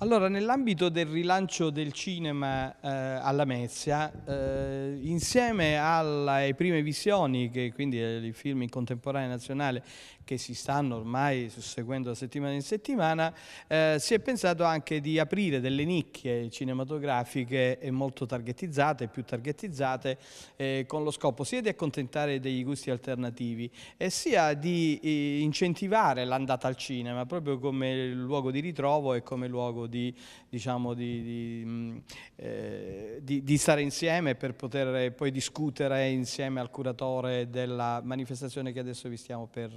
Allora, nell'ambito del rilancio del cinema eh, alla Mezia, eh, insieme alla, alle prime visioni, che quindi il film in contemporanea nazionale che si stanno ormai susseguendo da settimana in settimana, eh, si è pensato anche di aprire delle nicchie cinematografiche eh, molto targetizzate, più targetizzate, eh, con lo scopo sia di accontentare dei gusti alternativi e sia di eh, incentivare l'andata al cinema proprio come luogo di ritrovo e come luogo di, diciamo, di, di, mm, eh, di, di stare insieme per poter poi discutere insieme al curatore della manifestazione che adesso vi stiamo per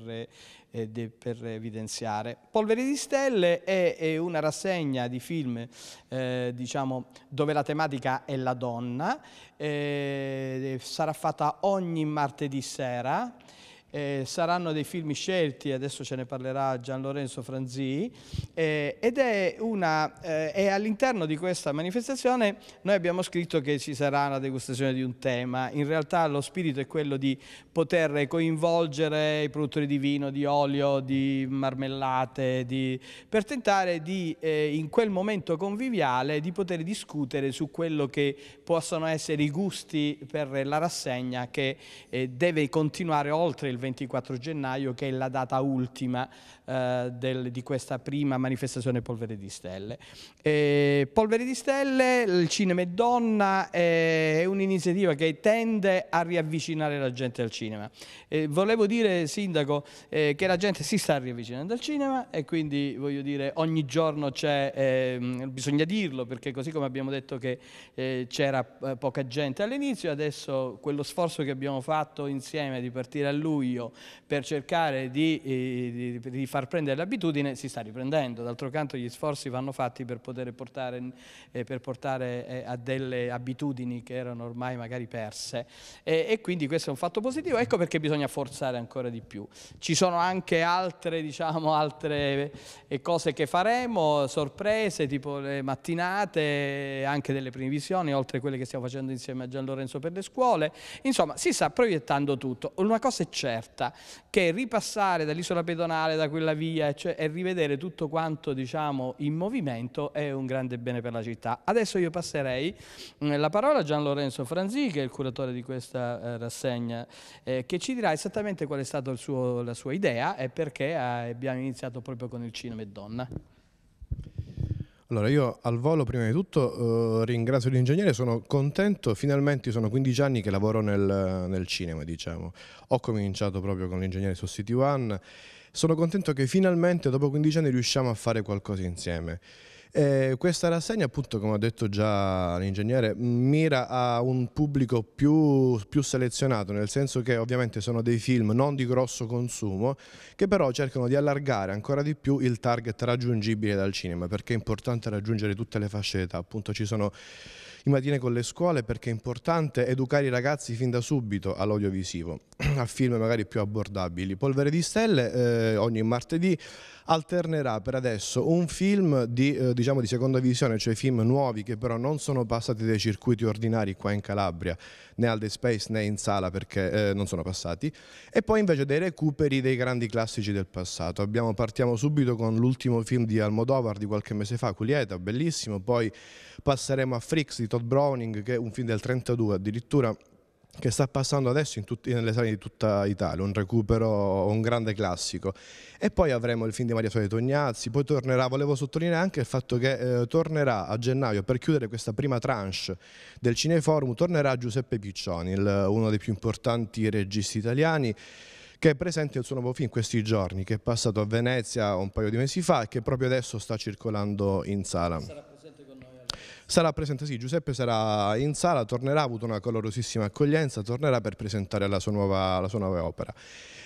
eh, de, per evidenziare. Polvere di stelle è, è una rassegna di film eh, diciamo, dove la tematica è la donna, eh, sarà fatta ogni martedì sera eh, saranno dei film scelti, adesso ce ne parlerà Gian Lorenzo Franzi, eh, ed è una, eh, all'interno di questa manifestazione noi abbiamo scritto che ci sarà la degustazione di un tema, in realtà lo spirito è quello di poter coinvolgere i produttori di vino, di olio, di marmellate, di, per tentare di eh, in quel momento conviviale di poter discutere su quello che possono essere i gusti per la rassegna che eh, deve continuare oltre il del 24 gennaio, che è la data ultima eh, del, di questa prima manifestazione Polvere di Stelle. E Polvere di Stelle, il cinema è donna, è un'iniziativa che tende a riavvicinare la gente al cinema. E volevo dire, Sindaco, eh, che la gente si sta riavvicinando al cinema e quindi voglio dire ogni giorno c'è, eh, bisogna dirlo, perché così come abbiamo detto che eh, c'era eh, poca gente all'inizio, adesso quello sforzo che abbiamo fatto insieme di partire a lui buio per cercare di, eh, di, di far prendere l'abitudine, si sta riprendendo. D'altro canto gli sforzi vanno fatti per poter portare, eh, per portare eh, a delle abitudini che erano ormai magari perse e quindi questo è un fatto positivo, ecco perché bisogna forzare ancora di più. Ci sono anche altre, diciamo, altre eh, cose che faremo, sorprese, tipo le mattinate, anche delle previsioni, oltre a quelle che stiamo facendo insieme a Gian Lorenzo per le scuole. Insomma, si sta proiettando tutto. Una cosa è certa certa che ripassare dall'isola pedonale, da quella via cioè, e rivedere tutto quanto diciamo, in movimento è un grande bene per la città. Adesso io passerei mm, la parola a Gian Lorenzo Franzi, che è il curatore di questa eh, rassegna, eh, che ci dirà esattamente qual è stata la sua idea e perché eh, abbiamo iniziato proprio con il cinema e donna. Allora, io al volo prima di tutto eh, ringrazio l'ingegnere, sono contento, finalmente sono 15 anni che lavoro nel, nel cinema, diciamo. Ho cominciato proprio con l'ingegnere su City One, sono contento che finalmente dopo 15 anni riusciamo a fare qualcosa insieme. Eh, questa rassegna, appunto, come ha detto già l'ingegnere, mira a un pubblico più, più, selezionato, nel senso che ovviamente sono dei film non di grosso consumo, che però cercano di allargare ancora di più il target raggiungibile dal cinema, perché è importante raggiungere tutte le fasce d'età. Appunto, ci sono i matine con le scuole perché è importante educare i ragazzi fin da subito all'audiovisivo, a film magari più abbordabili. Polvere di Stelle eh, ogni martedì alternerà per adesso un film di, eh, diciamo di seconda visione, cioè film nuovi che però non sono passati dai circuiti ordinari qua in Calabria, né al The Space né in sala perché eh, non sono passati, e poi invece dei recuperi dei grandi classici del passato. Abbiamo, partiamo subito con l'ultimo film di Almodovar di qualche mese fa, Culieta, bellissimo, poi passeremo a Frix di Todd Browning, che è un film del 32 addirittura, che sta passando adesso tutti, nelle sale di tutta Italia, un recupero, un grande classico. E poi avremo il film di Maria Sole Tognazzi, poi tornerà, volevo sottolineare anche il fatto che eh, tornerà a gennaio, per chiudere questa prima tranche del Cineforum, tornerà Giuseppe Piccioni, il, uno dei più importanti registi italiani, che è presente il suo nuovo film questi giorni, che è passato a Venezia un paio di mesi fa e che proprio adesso sta circolando in sala. Sarà presente, sì, Giuseppe sarà in sala, tornerà, ha avuto una calorosissima accoglienza, tornerà per presentare la sua nuova, la sua nuova opera.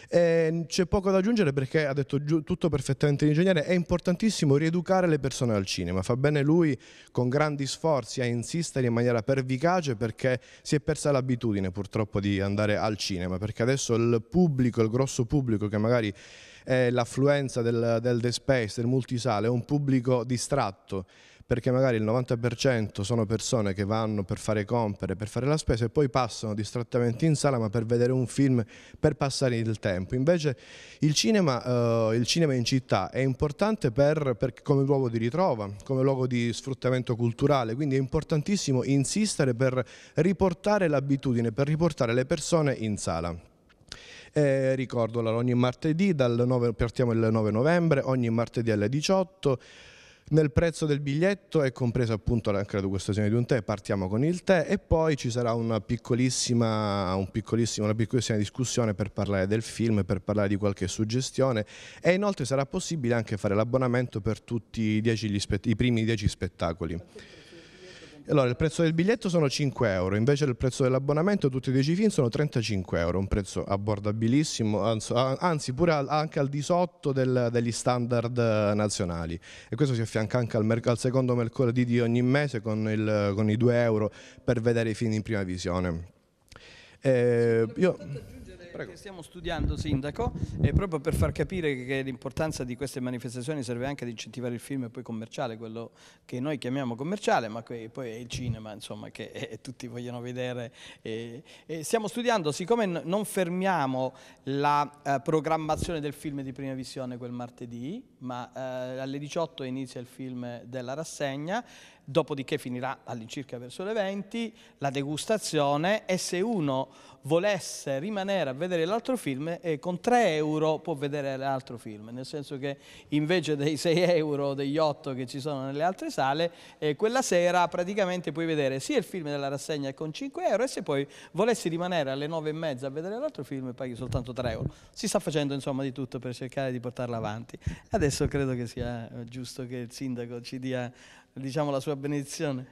Ehm, c'è poco da aggiungere perché ha detto tutto perfettamente l'ingegnere, è importantissimo rieducare le persone al cinema, fa bene lui con grandi sforzi a insistere in maniera pervicace perché si è persa l'abitudine purtroppo di andare al cinema, perché adesso il pubblico, il grosso pubblico che magari è l'affluenza del, del The Space, del multisale, è un pubblico distratto perché magari il 90% sono persone che vanno per fare compere, per fare la spesa e poi passano distrattamente in sala ma per vedere un film, per passare il tempo. Invece il cinema, eh, il cinema in città è importante per, per, come luogo di ritrova, come luogo di sfruttamento culturale, quindi è importantissimo insistere per riportare l'abitudine, per riportare le persone in sala. Eh, ricordo ogni martedì, dal 9, partiamo il 9 novembre, ogni martedì alle 18. Nel prezzo del biglietto è compresa appunto la degustazione di un tè, partiamo con il tè e poi ci sarà una piccolissima, un piccolissima, una piccolissima discussione per parlare del film, per parlare di qualche suggestione e inoltre sarà possibile anche fare l'abbonamento per tutti i, dieci, i primi dieci spettacoli. Allora, il prezzo del biglietto sono 5 euro, invece il prezzo dell'abbonamento, tutti i 10 film, sono 35 euro, un prezzo abbordabilissimo, anzi pure al, anche al di sotto del, degli standard nazionali. E questo si affianca anche al, merc- al secondo mercoledì di ogni mese con, il, con, i 2 euro per vedere i film in prima visione. Eh, io... Prego. che stiamo studiando, Sindaco, e proprio per far capire che l'importanza di queste manifestazioni serve anche ad incentivare il film e poi commerciale, quello che noi chiamiamo commerciale, ma poi è il cinema, insomma, che è, eh, eh, tutti vogliono vedere. E, e stiamo studiando, siccome non fermiamo la eh, programmazione del film di prima visione quel martedì, ma eh, alle 18 inizia il film della rassegna, dopodiché finirà all'incirca verso le 20 la degustazione e se uno volesse rimanere a vedere l'altro film eh, con 3 euro può vedere l'altro film, nel senso che invece dei 6 euro, o degli 8 che ci sono nelle altre sale, eh, quella sera praticamente puoi vedere sia il film della rassegna con 5 euro e se poi volessi rimanere alle 9 e mezza a vedere l'altro film paghi soltanto 3 euro. Si sta facendo insomma di tutto per cercare di portarla avanti. Adesso credo che sia eh, giusto che il sindaco ci dia diciamo la sua benedizione.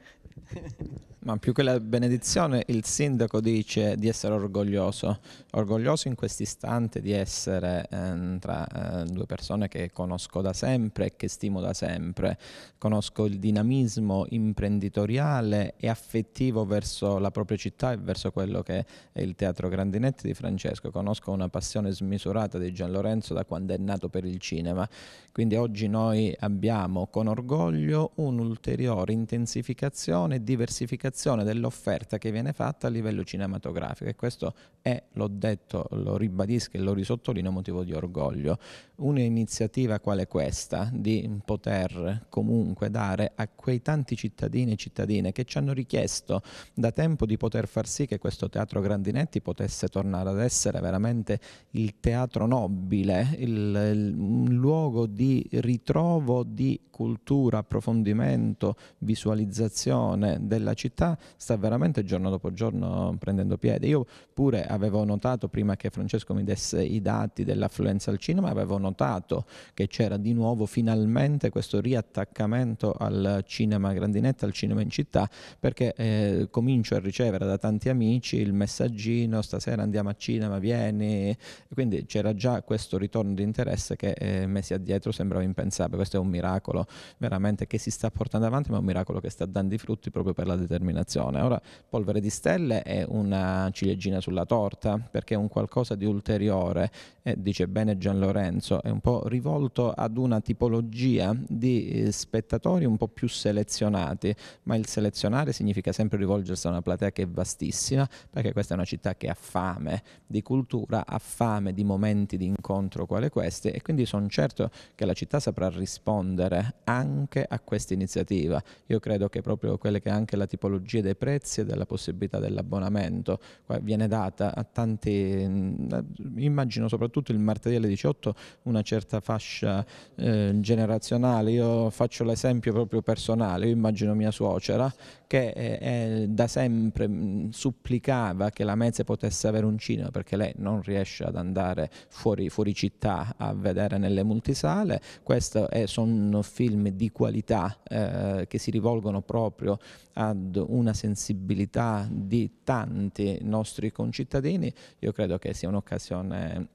Ma più che la benedizione, il sindaco dice di essere orgoglioso, orgoglioso in quest'istante di essere eh, tra eh, due persone che conosco da sempre e che stimo da sempre. Conosco il dinamismo imprenditoriale e affettivo verso la propria città e verso quello che è il teatro Grandinetti di Francesco. Conosco una passione smisurata di Gian Lorenzo da quando è nato per il cinema. Quindi oggi noi abbiamo con orgoglio un un'ulteriore intensificazione e diversificazione dell'offerta che viene fatta a livello cinematografico e questo è, l'ho detto, lo ribadisco e lo risottolino, motivo di orgoglio. Un'iniziativa quale questa di poter comunque dare a quei tanti cittadini e cittadine che ci hanno richiesto da tempo di poter far sì che questo teatro Grandinetti potesse tornare ad essere veramente il teatro nobile, il, il, un luogo di ritrovo di cultura, approfondimento, 100 visualizzazione della città sta veramente giorno dopo giorno prendendo piede. Io pure avevo notato, prima che Francesco mi desse i dati dell'affluenza al cinema, avevo notato che c'era di nuovo finalmente questo riattaccamento al cinema grandinetta, al cinema in città, perché eh, comincio a ricevere da tanti amici il messaggino, stasera andiamo a cinema, vieni, quindi c'era già questo ritorno di interesse che eh, mesi addietro sembrava impensabile, questo è un miracolo veramente che si sta portando portando avanti, ma è un miracolo che sta dando i frutti proprio per la determinazione. Ora, polvere di stelle è una ciliegina sulla torta, perché è un qualcosa di ulteriore, eh, dice bene Gian Lorenzo, è un po' rivolto ad una tipologia di eh, spettatori un po' più selezionati, ma il selezionare significa sempre rivolgersi a una platea che è vastissima, perché questa è una città che ha fame di cultura, ha fame di momenti di incontro quale questi, e quindi sono certo che la città saprà rispondere anche a queste iniziative iniziativa. Io credo che proprio quelle che anche la tipologia dei prezzi e della possibilità dell'abbonamento viene data a tanti, mm, immagino soprattutto il martedì alle 18 una certa fascia eh, generazionale, io faccio l'esempio proprio personale, io immagino mia suocera che eh, da sempre mh, mm, supplicava che la Mezze potesse avere un cinema perché lei non riesce ad andare fuori, fuori città a vedere nelle multisale. Questi eh, sono film di qualità eh, che si rivolgono proprio ad una sensibilità di tanti nostri concittadini. Io credo che sia un'occasione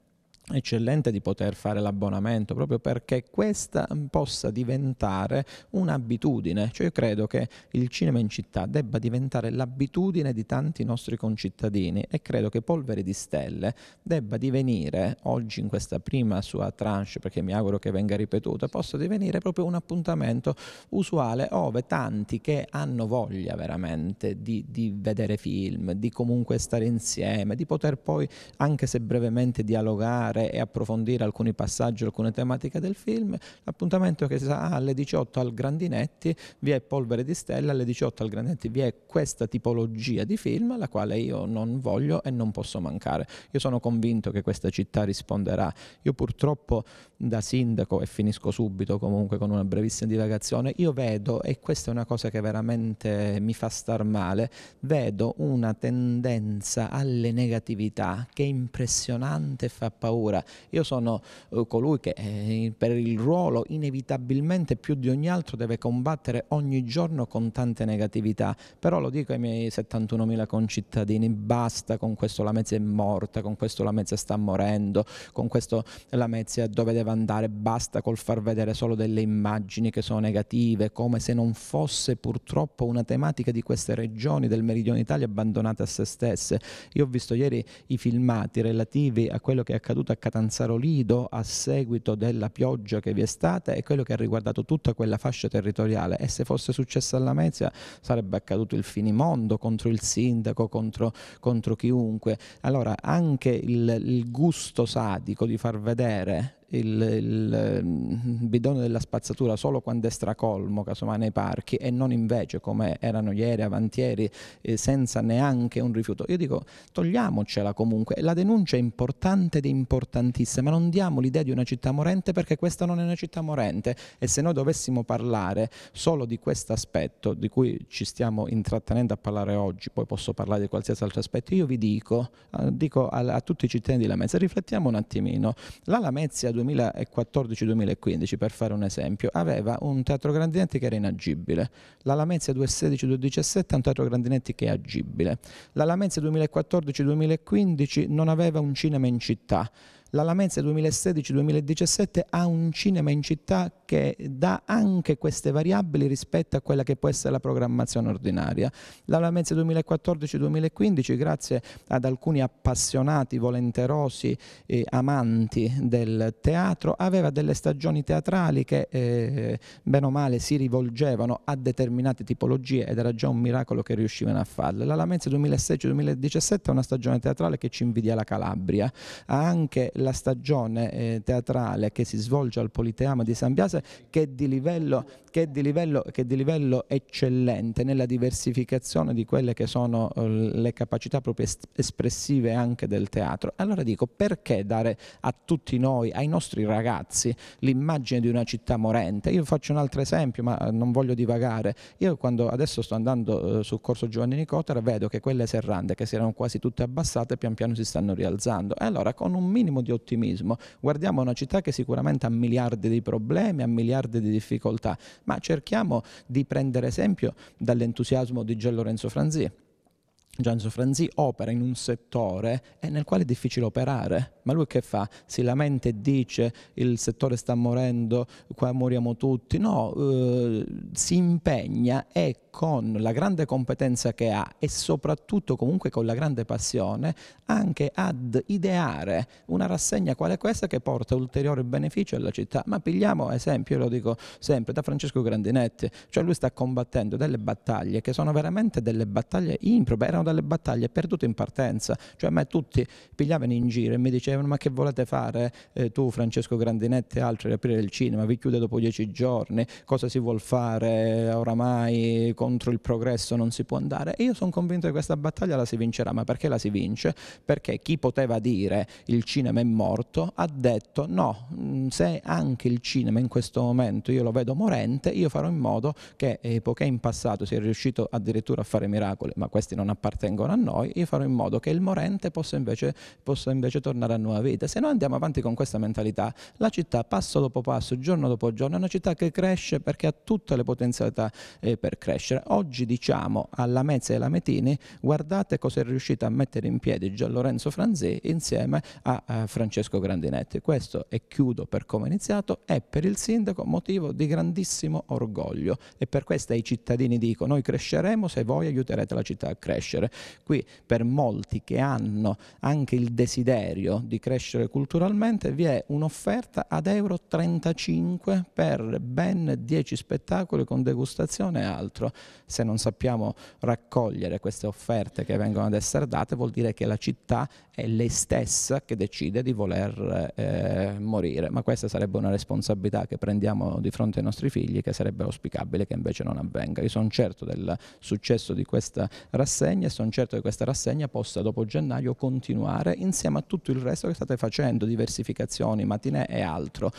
eccellente di poter fare l'abbonamento proprio perché questa possa diventare un'abitudine cioè io credo che il cinema in città debba diventare l'abitudine di tanti nostri concittadini e credo che Polvere di Stelle debba divenire oggi in questa prima sua tranche perché mi auguro che venga ripetuta possa divenire proprio un appuntamento usuale ove tanti che hanno voglia veramente di, di vedere film di comunque stare insieme di poter poi anche se brevemente dialogare ritornare e approfondire alcuni passaggi, alcune tematiche del film. L'appuntamento che si sa ah, alle 18 al Grandinetti, vi è Polvere di Stella, alle 18 al Grandinetti vi è questa tipologia di film, la quale io non voglio e non posso mancare. Io sono convinto che questa città risponderà. Io purtroppo da sindaco, e finisco subito comunque con una brevissima divagazione, io vedo, e questa è una cosa che veramente mi fa star male, vedo una tendenza alle negatività che è impressionante e fa paura paura. Io sono eh, colui che eh, per il ruolo inevitabilmente più di ogni altro deve combattere ogni giorno con tante negatività, però lo dico ai miei 71.000 concittadini, basta con questo la Mezia è morta, con questo la Mezia sta morendo, con questo la Mezia dove deve andare, basta col far vedere solo delle immagini che sono negative, come se non fosse purtroppo una tematica di queste regioni del meridione Italia abbandonate a se stesse. Io ho visto ieri i filmati relativi a quello che è accaduto a a Catanzaro Lido a seguito della pioggia che vi è stata e quello che ha riguardato tutta quella fascia territoriale e se fosse successo alla Mezia sarebbe accaduto il finimondo contro il sindaco, contro, contro chiunque. Allora anche il, il gusto sadico di far vedere il, il mm, bidone della spazzatura solo quando è stracolmo, casomai nei parchi, e non invece come erano ieri, avantieri, eh, senza neanche un rifiuto. Io dico, togliamocela comunque. La denuncia è importante ed importantissima, non diamo l'idea di una città morente perché questa non è una città morente e se noi dovessimo parlare solo di questo aspetto di cui ci stiamo intrattenendo a parlare oggi, poi posso parlare di qualsiasi altro aspetto, io vi dico, eh, dico a, a tutti i cittadini di Lamezia, riflettiamo un attimino, la Lamezia 2000 2014-2015, per fare un esempio, aveva un teatro grandinetti che era inagibile, la Lamezia 2016-2017 ha un teatro grandinetti che è agibile, la Lamezia 2014-2015 non aveva un cinema in città, la Lamezia 2016-2017 ha un cinema in città che dà anche queste variabili rispetto a quella che può essere la programmazione ordinaria. La Lamezia 2014-2015, grazie ad alcuni appassionati, volenterosi, eh, amanti del teatro, aveva delle stagioni teatrali che, eh, bene o male, si rivolgevano a determinate tipologie ed era già un miracolo che riuscivano a farle. La Lamezia 2016-2017 è una stagione teatrale che ci invidia la Calabria, ha anche la stagione eh, teatrale che si svolge al Politeama di San Biase che è di livello, che è di livello, che è di livello eccellente nella diversificazione di quelle che sono eh, le capacità proprio espressive anche del teatro. Allora dico perché dare a tutti noi, ai nostri ragazzi, l'immagine di una città morente? Io faccio un altro esempio ma eh, non voglio divagare. Io quando adesso sto andando eh, sul corso Giovanni Nicotera vedo che quelle serrande che si erano quasi tutte abbassate pian piano si stanno rialzando e allora con un minimo di ottimismo. Guardiamo una città che sicuramente ha miliardi di problemi, ha miliardi di difficoltà, ma cerchiamo di prendere esempio dall'entusiasmo di Gian Lorenzo Franzi. Gianzo Franzi opera in un settore eh, nel quale è difficile operare, ma lui che fa? Si lamenta e dice il settore sta morendo, qua moriamo tutti, no, eh, si impegna e con la grande competenza che ha e soprattutto comunque con la grande passione anche ad ideare una rassegna quale questa che porta ulteriore beneficio alla città. Ma pigliamo esempio, lo dico sempre, da Francesco Grandinetti, cioè lui sta combattendo delle battaglie che sono veramente delle battaglie improbe, erano delle battaglie perdute in partenza, cioè a me tutti pigliavano in giro e mi dicevano ma che volete fare eh, tu Francesco Grandinetti e altri, riaprire il cinema, vi chiude dopo dieci giorni, cosa si vuol fare eh, oramai? contro il progresso non si può andare e io sono convinto che questa battaglia la si vincerà, ma perché la si vince? Perché chi poteva dire il cinema è morto ha detto no, se anche il cinema in questo momento io lo vedo morente, io farò in modo che eh, poiché in passato si è riuscito addirittura a fare miracoli, ma questi non appartengono a noi, io farò in modo che il morente possa invece, possa invece tornare a nuova vita. Se noi andiamo avanti con questa mentalità, la città passo dopo passo, giorno dopo giorno, è una città che cresce perché ha tutte le potenzialità eh, per crescere vincere. Oggi diciamo alla mezza e alla metini guardate cosa è riuscito a mettere in piedi Gian Lorenzo Franzé insieme a, a eh, Francesco Grandinetti. Questo e chiudo per come è iniziato, è per il sindaco motivo di grandissimo orgoglio e per questo ai cittadini dico noi cresceremo se voi aiuterete la città a crescere. Qui per molti che hanno anche il desiderio di crescere culturalmente vi è un'offerta ad euro 35 per ben 10 spettacoli con degustazione e altro se non sappiamo raccogliere queste offerte che vengono ad essere date, vuol dire che la città è lei stessa che decide di voler eh, morire. Ma questa sarebbe una responsabilità che prendiamo di fronte ai nostri figli che sarebbe auspicabile che invece non avvenga. Io sono certo del successo di questa rassegna e sono certo che questa rassegna possa dopo gennaio continuare insieme a tutto il resto che state facendo, diversificazioni, matinee e altro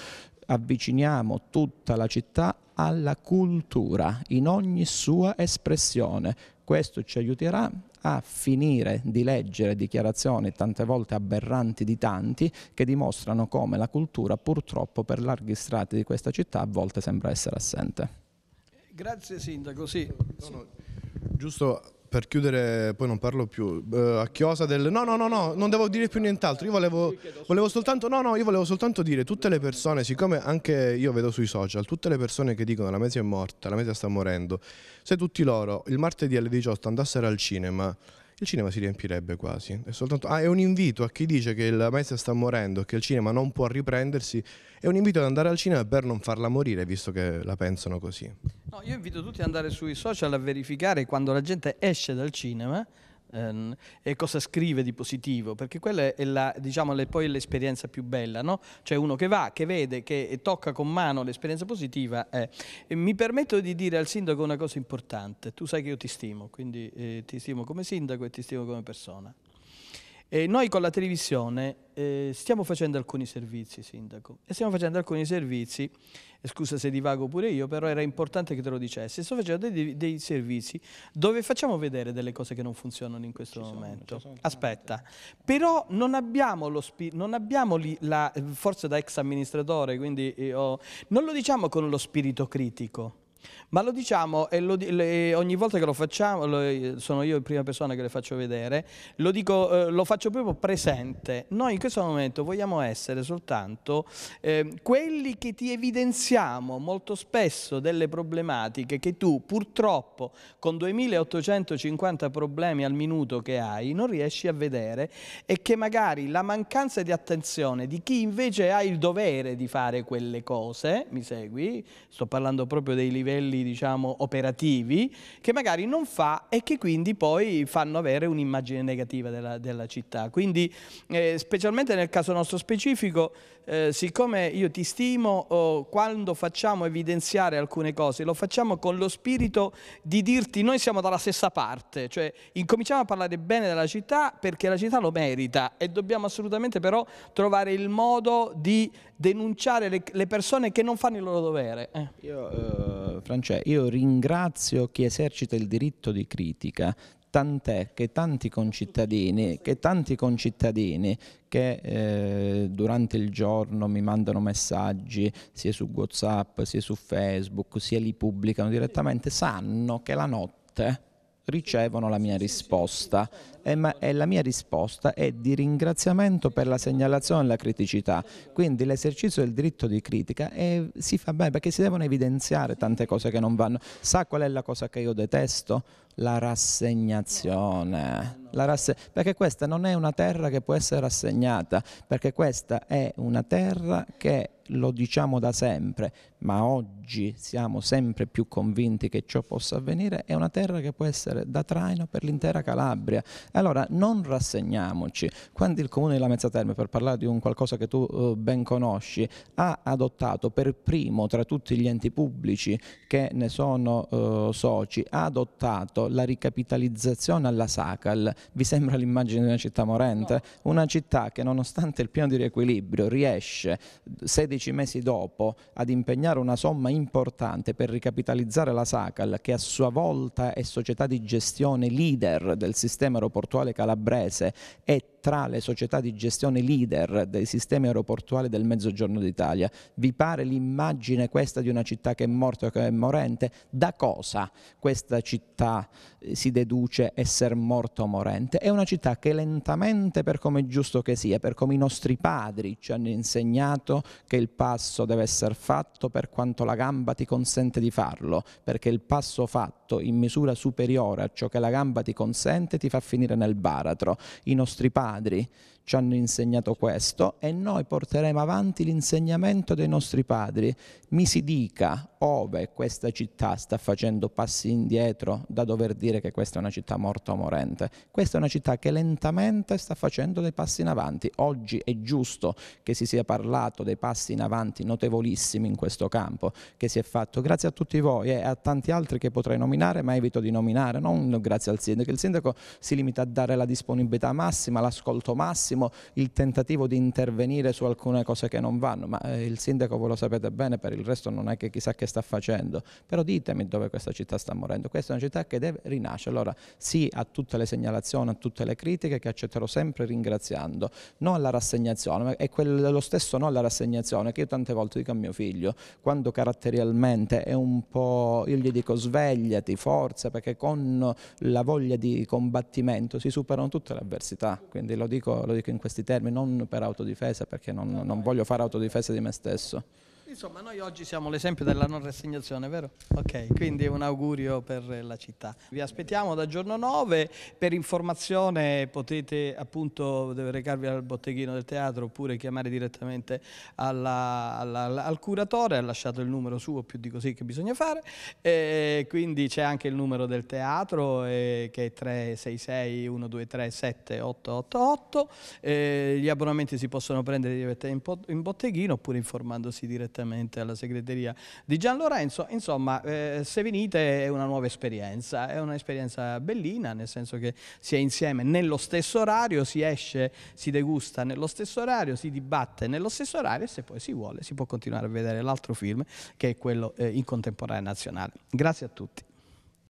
avviciniamo tutta la città alla cultura in ogni sua espressione. Questo ci aiuterà a finire di leggere dichiarazioni tante volte aberranti di tanti che dimostrano come la cultura purtroppo per larghi strati di questa città a volte sembra essere assente. Grazie Sindaco, sì. No, no, giusto per chiudere, poi non parlo più, eh, a Chiosa del... No, no, no, no, non devo dire più nient'altro, io volevo, volevo, soltanto, no, no, io volevo soltanto dire, tutte le persone, siccome anche io vedo sui social, tutte le persone che dicono la mesia è morta, la mesia sta morendo, se tutti loro il martedì alle 18 andassero al cinema il cinema si riempirebbe quasi. È, soltanto... ah, è un invito a chi dice che la maestra sta morendo e che il cinema non può riprendersi, è un invito ad andare al cinema per non farla morire, visto che la pensano così. No, io invito tutti ad andare sui social a verificare quando la gente esce dal cinema ehm, e cosa scrive di positivo, perché quella è la, diciamo, le, poi l'esperienza più bella, no? C'è cioè uno che va, che vede, che tocca con mano l'esperienza positiva. Eh. mi permetto di dire al sindaco una cosa importante, tu sai che io ti stimo, quindi eh, ti stimo come sindaco e ti stimo come persona. E eh, noi con la televisione eh, stiamo facendo alcuni servizi, Sindaco, e stiamo facendo alcuni servizi, eh, scusa se divago pure io, però era importante che te lo dicessi, sto facendo dei, dei servizi dove facciamo vedere delle cose che non funzionano in questo ci momento. Sono, Aspetta, però non abbiamo, lo non abbiamo lì la, eh, forse da ex amministratore, quindi io, non lo diciamo con lo spirito critico ma lo diciamo e lo, le, ogni volta che lo facciamo, lo, sono io in prima persona che le faccio vedere, lo, dico, eh, lo faccio proprio presente. Noi in questo momento vogliamo essere soltanto eh, quelli che ti evidenziamo molto spesso delle problematiche che tu purtroppo con 2850 problemi al minuto che hai non riesci a vedere e che magari la mancanza di attenzione di chi invece ha il dovere di fare quelle cose, mi segui, sto parlando proprio dei livelli modelli diciamo, operativi che magari non fa e che quindi poi fanno avere un'immagine negativa della, della città. Quindi eh, specialmente nel caso nostro specifico eh, siccome io ti stimo, oh, quando facciamo evidenziare alcune cose, lo facciamo con lo spirito di dirti noi siamo dalla stessa parte, cioè incominciamo a parlare bene della città perché la città lo merita e dobbiamo assolutamente però trovare il modo di denunciare le, le persone che non fanno il loro dovere. Eh. Io, eh, Francesco, io ringrazio chi esercita il diritto di critica, tant'è che tanti concittadini che, tanti concittadini che eh, durante il giorno mi mandano messaggi sia su Whatsapp, sia su Facebook, sia li pubblicano direttamente, sanno che la notte ricevono la mia risposta, e eh, eh, la mia risposta è di ringraziamento per la segnalazione alla criticità. Quindi l'esercizio del diritto di critica è, eh, si fa bene perché si devono evidenziare tante cose che non vanno. Sa qual è la cosa che io detesto? La rassegnazione. La rasse... perché questa non è una terra che può essere rassegnata, perché questa è una terra che lo diciamo da sempre, ma oggi siamo sempre più convinti che ciò possa avvenire, è una terra che può essere da traino per l'intera Calabria. Allora non rassegniamoci. Quando il Comune di Lamezia Terme, per parlare di un qualcosa che tu eh, ben conosci, ha adottato per primo tra tutti gli enti pubblici che ne sono eh, soci, ha adottato la ricapitalizzazione alla SACAL, vi sembra l'immagine di una città morente? No. Una città che nonostante il piano di riequilibrio riesce 16 mesi dopo ad impegnare una somma importante per ricapitalizzare la SACAL che a sua volta è società di gestione leader del sistema aeroportuale portuale calabrese e tra le società di gestione leader dei sistemi aeroportuali del Mezzogiorno d'Italia. Vi pare l'immagine questa di una città che è morta, o che è morente? Da cosa questa città eh, si deduce essere morta o morente? È una città che lentamente, per come è giusto che sia, per come i nostri padri ci hanno insegnato che il passo deve essere fatto per quanto la gamba ti consente di farlo, perché il passo fatto in misura superiore a ciò che la gamba ti consente ti fa finire nel baratro. I nostri padri padri ci hanno insegnato questo e noi porteremo avanti l'insegnamento dei nostri padri. Mi si dica ove questa città sta facendo passi indietro da dover dire che questa è una città morta o morente. Questa è una città che lentamente sta facendo dei passi in avanti. Oggi è giusto che si sia parlato dei passi in avanti notevolissimi in questo campo che si è fatto grazie a tutti voi e a tanti altri che potrei nominare ma evito di nominare, non grazie al sindaco. Il sindaco si limita a dare la disponibilità massima, la scuola ascolto massimo, il tentativo di intervenire su alcune cose che non vanno, ma eh, il sindaco voi lo sapete bene, per il resto non è che chissà che sta facendo, però ditemi dove questa città sta morendo, questa è una città che deve rinascere, allora sì a tutte le segnalazioni, a tutte le critiche che accetterò sempre ringraziando, no alla rassegnazione, ma è quello, stesso no alla rassegnazione che io tante volte dico a mio figlio, quando caratterialmente è un po', io gli dico svegliati, forza, perché con la voglia di combattimento si superano tutte le avversità, quindi lo dico, lo dico in questi termini, non per autodifesa perché non, non voglio fare autodifesa di me stesso. Insomma, noi oggi siamo l'esempio della non rassegnazione, vero? Ok, quindi un augurio per la città. Vi aspettiamo da giorno 9, per informazione potete appunto recarvi al botteghino del teatro oppure chiamare direttamente alla, alla, al curatore, ha lasciato il numero suo, più di così che bisogna fare, e quindi c'è anche il numero del teatro eh, che è 366 123 7888, eh, gli abbonamenti si possono prendere direttamente in botteghino oppure informandosi direttamente direttamente alla segreteria di Gian Lorenzo. Insomma, eh, se venite è una nuova esperienza, è un'esperienza bellina, nel senso che si è insieme nello stesso orario, si esce, si degusta nello stesso orario, si dibatte nello stesso orario e se poi si vuole si può continuare a vedere l'altro film che è quello eh, in contemporanea nazionale. Grazie a tutti.